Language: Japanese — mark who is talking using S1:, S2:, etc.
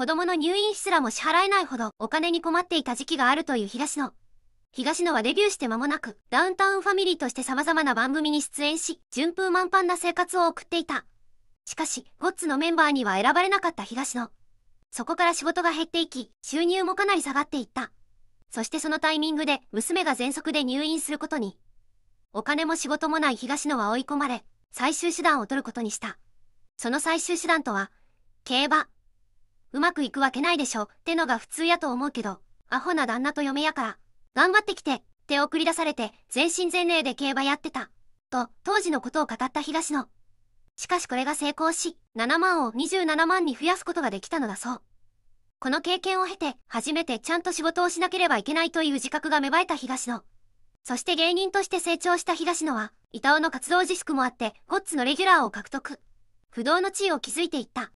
S1: 子供の入院費すらも支払えないほどお金に困っていた時期があるという東野。東野はデビューして間もなく、ダウンタウンファミリーとして様々な番組に出演し、順風満帆な生活を送っていた。しかし、ゴッツのメンバーには選ばれなかった東野。そこから仕事が減っていき、収入もかなり下がっていった。そしてそのタイミングで娘が喘息で入院することに。お金も仕事もない東野は追い込まれ、最終手段を取ることにした。その最終手段とは、競馬、うまくいくわけないでしょ、ってのが普通やと思うけど、アホな旦那と嫁やから、頑張ってきて、って送り出されて、全身全霊で競馬やってた。と、当時のことを語った東野。しかしこれが成功し、7万を27万に増やすことができたのだそう。この経験を経て、初めてちゃんと仕事をしなければいけないという自覚が芽生えた東野。そして芸人として成長した東野は、板尾の活動自粛もあって、ゴッツのレギュラーを獲得。不動の地位を築いていった。